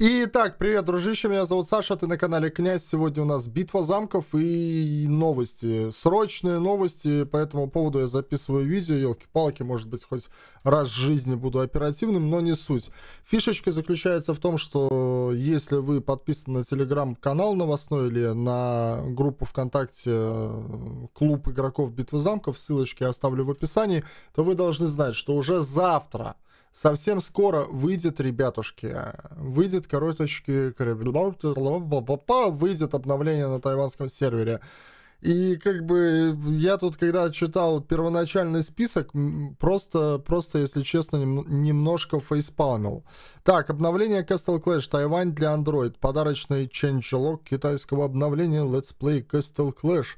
Итак, привет, дружище, меня зовут Саша, ты на канале Князь. Сегодня у нас битва замков и новости. Срочные новости, по этому поводу я записываю видео. Елки-палки, может быть, хоть раз в жизни буду оперативным, но не суть. Фишечка заключается в том, что если вы подписаны на телеграм-канал новостной или на группу ВКонтакте э, клуб игроков битвы замков, ссылочки я оставлю в описании, то вы должны знать, что уже завтра Совсем скоро выйдет, ребятушки, выйдет, короточки, выйдет обновление на тайванском сервере. И как бы я тут, когда читал первоначальный список, просто, просто если честно, нем, немножко фейспалмил. Так, обновление Castle Clash Тайвань для Android, подарочный ченджелок китайского обновления Let's Play Castle Clash –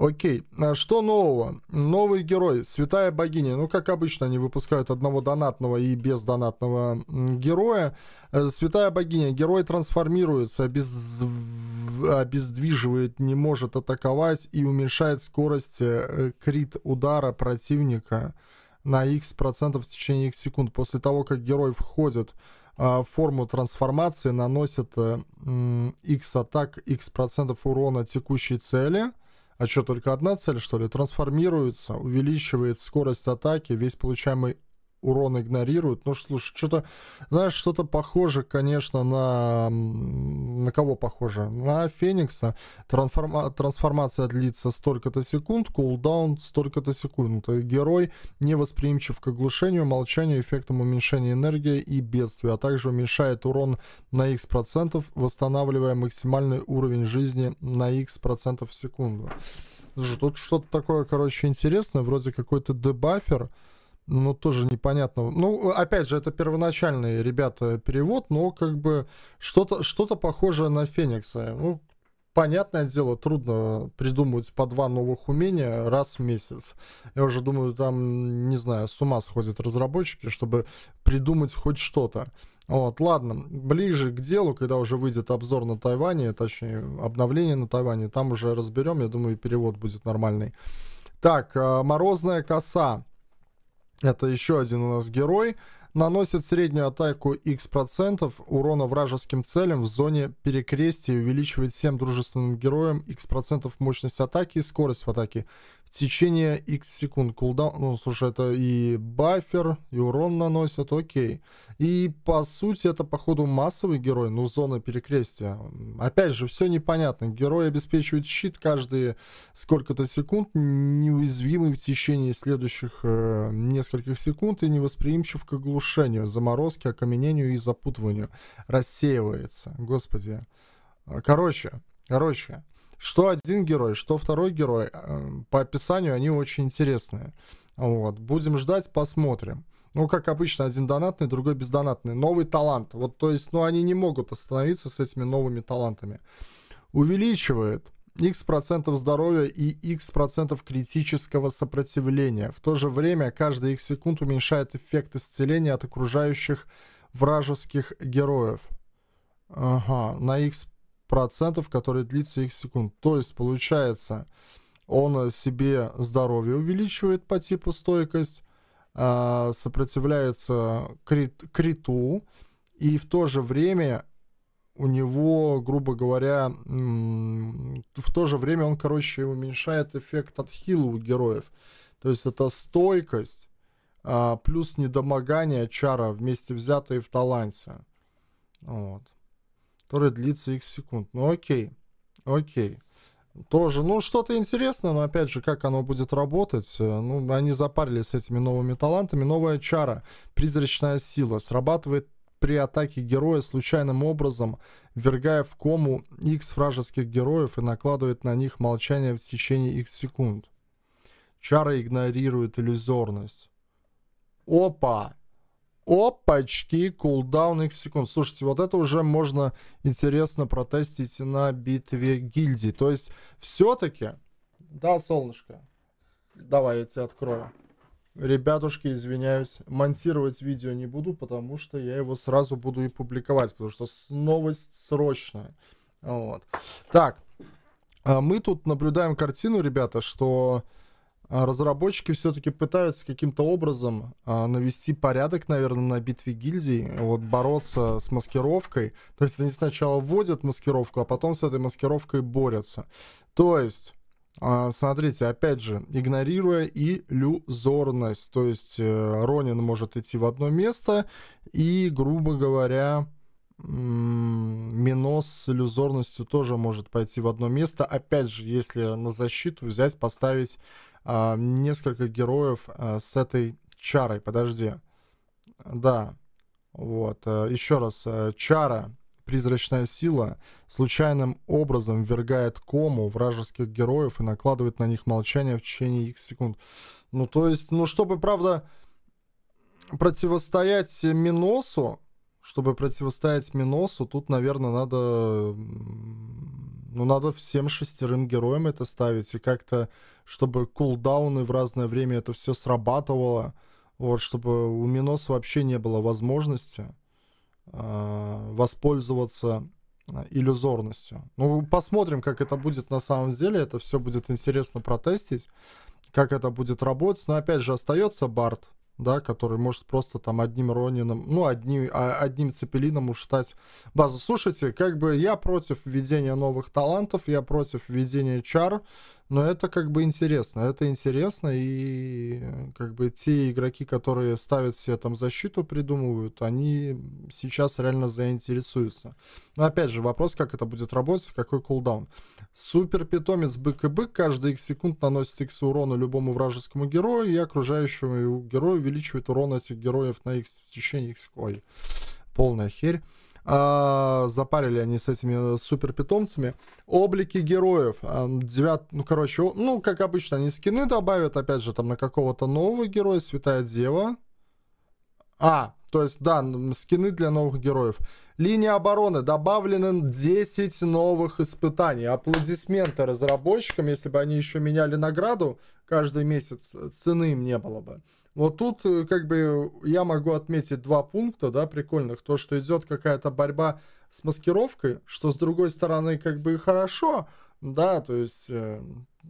Окей, а что нового? Новый герой, Святая Богиня. Ну, как обычно, они выпускают одного донатного и бездонатного героя. Э, святая Богиня, герой трансформируется, обез... обездвиживает, не может атаковать и уменьшает скорость э, э, крит удара противника на x процентов в течение x секунд. После того, как герой входит а, форму трансформации наносит x атак, x процентов урона текущей цели – а что, только одна цель, что ли? Трансформируется, увеличивает скорость атаки, весь получаемый урон игнорируют. Ну, слушай, что-то, знаешь, что-то похоже, конечно, на... На кого похоже? На Феникса. Трансформа... Трансформация длится столько-то секунд, кулдаун столько-то секунд. Ну, то есть Герой не восприимчив к оглушению, молчанию, эффектам уменьшения энергии и бедствию, а также уменьшает урон на x процентов, восстанавливая максимальный уровень жизни на x процентов в секунду. Слушай, тут что-то такое, короче, интересное, вроде какой-то дебафер, ну, тоже непонятно. Ну, опять же, это первоначальный, ребята, перевод, но как бы что-то что похожее на Феникса. Ну, понятное дело, трудно придумывать по два новых умения раз в месяц. Я уже думаю, там, не знаю, с ума сходят разработчики, чтобы придумать хоть что-то. Вот, ладно, ближе к делу, когда уже выйдет обзор на Тайване, точнее, обновление на Тайване, там уже разберем, я думаю, перевод будет нормальный. Так, э, «Морозная коса» это еще один у нас герой, наносит среднюю атаку x% процентов урона вражеским целям в зоне перекрестия и увеличивает всем дружественным героям x% процентов мощность атаки и скорость в атаке в течение x секунд кулдаун. Ну, слушай, это и бафер, и урон наносят, окей. И, по сути, это, походу, массовый герой, ну, зона перекрестия. Опять же, все непонятно. Герой обеспечивает щит каждые сколько-то секунд, неуязвимый в течение следующих э, нескольких секунд и невосприимчив к оглушению, заморозке, окаменению и запутыванию. Рассеивается. Господи. Короче, короче. Что один герой, что второй герой, э, по описанию они очень интересные. Вот. Будем ждать, посмотрим. Ну, как обычно, один донатный, другой бездонатный. Новый талант. Вот, то есть, ну, они не могут остановиться с этими новыми талантами. Увеличивает x процентов здоровья и x процентов критического сопротивления. В то же время каждый x секунд уменьшает эффект исцеления от окружающих вражеских героев. Ага, на x процентов, который длится их секунд. То есть получается, он себе здоровье увеличивает по типу стойкость, а, сопротивляется крит, криту, и в то же время у него, грубо говоря, в то же время он, короче, уменьшает эффект от хилу у героев. То есть это стойкость а, плюс недомогание чара вместе взятые в таланте. Вот который длится x секунд. Ну окей, окей. Тоже, ну, что-то интересное, но, опять же, как оно будет работать, э, ну, они запарились с этими новыми талантами. Новая чара, призрачная сила, срабатывает при атаке героя случайным образом, ввергая в кому x вражеских героев и накладывает на них молчание в течение x секунд. Чара игнорирует иллюзорность. Опа! Опачки, кулдаун x секунд. Слушайте, вот это уже можно интересно протестить на битве гильдий. То есть, все-таки... Да, солнышко. Давай я тебя открою. Ребятушки, извиняюсь, монтировать видео не буду, потому что я его сразу буду и публиковать, потому что новость срочная. Вот. Так, а мы тут наблюдаем картину, ребята, что а разработчики все-таки пытаются каким-то образом а, навести порядок, наверное, на битве гильдий, вот бороться с маскировкой. То есть они сначала вводят маскировку, а потом с этой маскировкой борются. То есть а, Смотрите, опять же, игнорируя иллюзорность, то есть э, Ронин может идти в одно место и, грубо говоря, Минос с иллюзорностью тоже может пойти в одно место. Опять же, если на защиту взять, поставить а, несколько героев а, с этой чарой. Подожди. Да. Вот. Э, еще раз. Э, чара, призрачная сила, случайным образом ввергает кому вражеских героев и накладывает на них молчание в течение их секунд. Ну, то есть, ну, чтобы, правда, противостоять Миносу, чтобы противостоять Миносу, тут, наверное, надо ну, надо всем шестерым героям это ставить, и как-то, чтобы кулдауны в разное время это все срабатывало, вот, чтобы у Минос вообще не было возможности э, воспользоваться а, иллюзорностью. Ну, посмотрим, как это будет на самом деле. Это все будет интересно протестить, как это будет работать. Но опять же, остается Барт да, который может просто там одним Ронином, ну, одним, а, одним Цепелином ушатать базу. Слушайте, как бы я против введения новых талантов, я против введения чар, но это как бы интересно. Это интересно, и э, как бы те игроки, которые ставят себе там защиту, придумывают, они сейчас реально заинтересуются. Но опять же, вопрос, как это будет работать, какой кулдаун. Супер питомец БКБ каждые x секунд наносит x урона любому вражескому герою, и окружающему герою увеличивает урон этих героев на x в течение x... Ой, полная херь а, запарили они с этими э, супер питомцами. Облики героев. А, девят, ну, короче, ну, как обычно, они скины добавят, опять же, там на какого-то нового героя, Святая Дева. А, то есть, да, скины для новых героев. Линия обороны. добавлены 10 новых испытаний. Аплодисменты разработчикам, если бы они еще меняли награду каждый месяц, э, цены им не было бы. Вот тут э, как бы э, я могу отметить два пункта, да, прикольных. То, что идет какая-то борьба с маскировкой, что с другой стороны как бы хорошо, да, то есть э,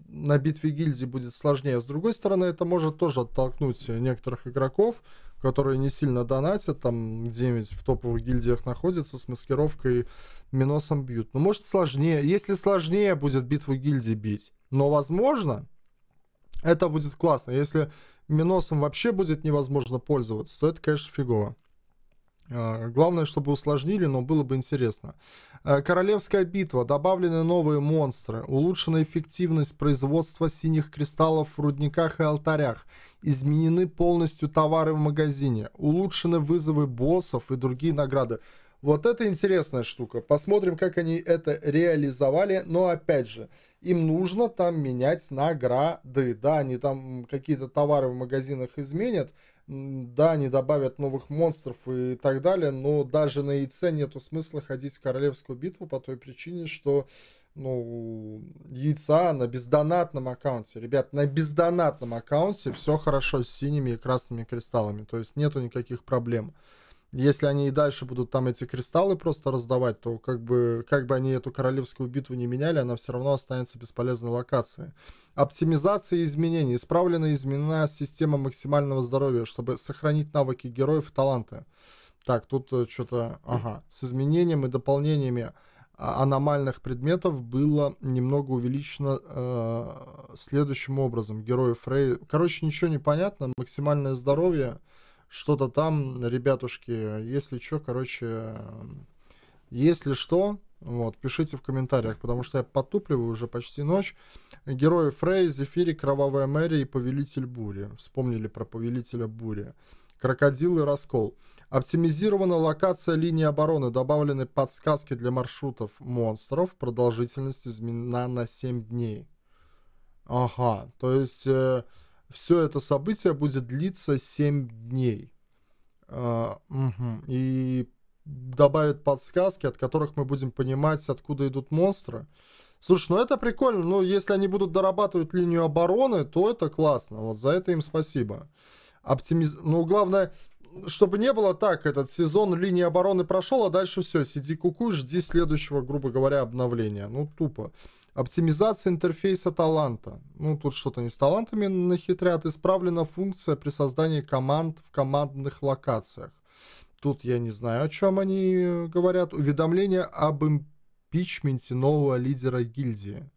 на битве гильдии будет сложнее. С другой стороны, это может тоже оттолкнуть э, некоторых игроков, которые не сильно донатят, там где-нибудь в топовых гильдиях находятся, с маскировкой миносом бьют. Но ну, может сложнее, если сложнее будет битву гильдии бить, но возможно, это будет классно. Если Миносом вообще будет невозможно пользоваться, то это, конечно, фигово. А, главное, чтобы усложнили, но было бы интересно. А, Королевская битва. Добавлены новые монстры. Улучшена эффективность производства синих кристаллов в рудниках и алтарях. Изменены полностью товары в магазине. Улучшены вызовы боссов и другие награды. Вот это интересная штука. Посмотрим, как они это реализовали. Но опять же, им нужно там менять награды. Да, они там какие-то товары в магазинах изменят, да, они добавят новых монстров и так далее, но даже на яйце нету смысла ходить в королевскую битву по той причине, что ну, яйца на бездонатном аккаунте. Ребят, на бездонатном аккаунте все хорошо с синими и красными кристаллами, то есть нету никаких проблем. Если они и дальше будут там эти кристаллы просто раздавать, то как бы, как бы они эту королевскую битву не меняли, она все равно останется бесполезной локацией. Оптимизация изменений. Исправлена изменена система максимального здоровья, чтобы сохранить навыки героев и таланты. Так, тут э, что-то... Ага. С изменением и дополнениями а, аномальных предметов было немного увеличено э, следующим образом. герои фрей, Короче, ничего не понятно. Максимальное здоровье что-то там, ребятушки. Если что, короче, если что, вот, пишите в комментариях, потому что я потупливаю уже почти ночь. Герои Фрей, Зефири, Кровавая Мэри и Повелитель Бури. Вспомнили про Повелителя Бури. Крокодил и Раскол. Оптимизирована локация линии обороны. Добавлены подсказки для маршрутов монстров. Продолжительность изменена на 7 дней. Ага, то есть... Э, все это событие будет длиться 7 дней. А, И добавит подсказки, от которых мы будем понимать, откуда идут монстры. Слушай, ну это прикольно. Ну, если они будут дорабатывать линию обороны, то это классно. Вот за это им спасибо. Оптимиз... Ну, главное, чтобы не было так, этот сезон линии обороны прошел, а дальше все, сиди кукуй, жди следующего, грубо говоря, обновления. Ну, тупо. Оптимизация интерфейса таланта. Ну, тут что-то не с талантами нахитрят. Исправлена функция при создании команд в командных локациях. Тут я не знаю, о чем они э, говорят. Уведомление об импичменте нового лидера гильдии.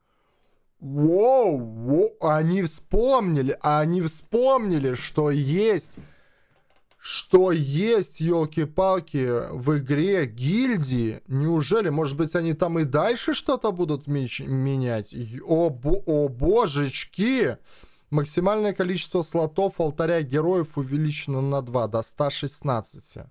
Воу, воу, они вспомнили, они вспомнили, что есть что есть, елки-палки, в игре гильдии. Неужели, может быть, они там и дальше что-то будут менять? О, о божечки! Максимальное количество слотов алтаря героев увеличено на 2, до 116.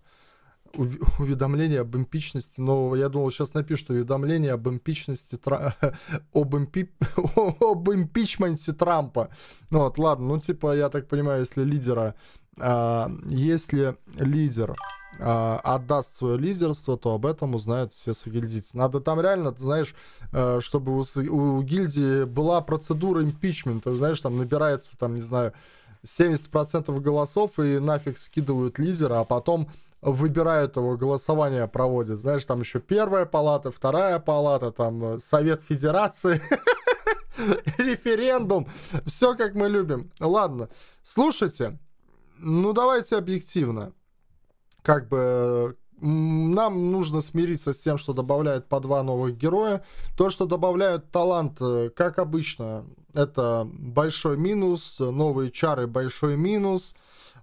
У уведомление об импичности Но Я думал, сейчас напишут уведомление об импичности Тра... об, импи... об импичменте Трампа. Ну вот, ладно, ну типа, я так понимаю, если лидера а, если лидер а, отдаст свое лидерство, то об этом узнают все сагильдийцы. Надо там реально, ты знаешь, э, чтобы у гильдии была процедура импичмента, знаешь, там набирается, там, не знаю, 70% голосов и нафиг скидывают лидера, а потом выбирают его, голосование проводят. Знаешь, там еще первая палата, вторая палата, там э, Совет Федерации, референдум. Все, как мы любим. Ладно, слушайте, ну давайте объективно. Как бы нам нужно смириться с тем, что добавляют по два новых героя. То, что добавляют талант, э, как обычно, это большой минус. Новые чары большой минус.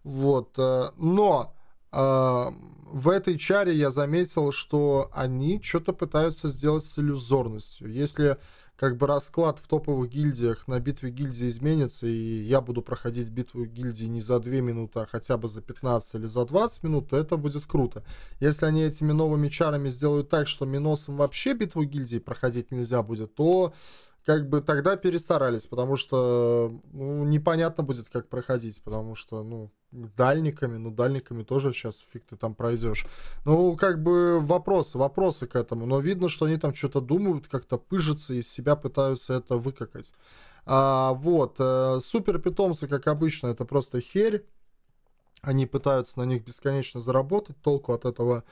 Вот. Э, но а, в этой чаре я заметил, что они что-то пытаются сделать с иллюзорностью. Если как бы расклад в топовых гильдиях на битве гильдии изменится, и я буду проходить битву гильдии не за 2 минуты, а хотя бы за 15 или за 20 минут, то это будет круто. Если они этими новыми чарами сделают так, что миносом вообще битву гильдии проходить нельзя будет, то как бы тогда перестарались, потому что ну, непонятно будет, как проходить, потому что, ну, дальниками, но ну, дальниками тоже сейчас фиг ты там пройдешь. Ну, как бы вопросы, вопросы к этому, но видно, что они там что-то думают, как-то пыжатся, из себя пытаются это выкакать. А, вот, э, супер питомцы, как обычно, это просто херь, они пытаются на них бесконечно заработать, толку от этого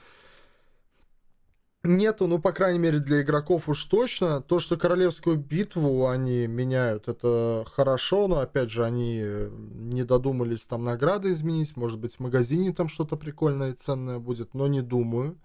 нету, ну, по крайней мере, для игроков уж точно. То, что королевскую битву они меняют, это хорошо, но, опять же, они э, не додумались там награды изменить. Может быть, в магазине там что-то прикольное и ценное будет, но не думаю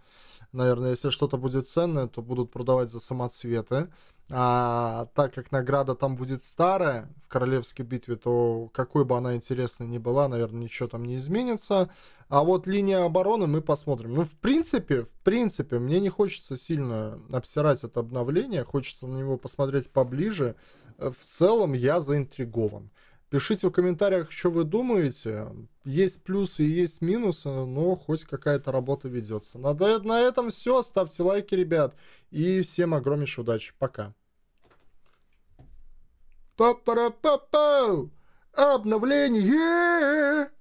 наверное, если что-то будет ценное, то будут продавать за самоцветы. А так как награда там будет старая в королевской битве, то какой бы она интересной ни была, наверное, ничего там не изменится. А вот линия обороны мы посмотрим. Ну, в принципе, в принципе, мне не хочется сильно обсирать это обновление, хочется на него посмотреть поближе. Э, в целом я заинтригован. Пишите в комментариях, что вы думаете. Есть плюсы и есть минусы, но хоть какая-то работа ведется. Надо, на этом все. Ставьте лайки, ребят. И всем огромнейшей удачи. Пока. Па-па-па-па! Обновление!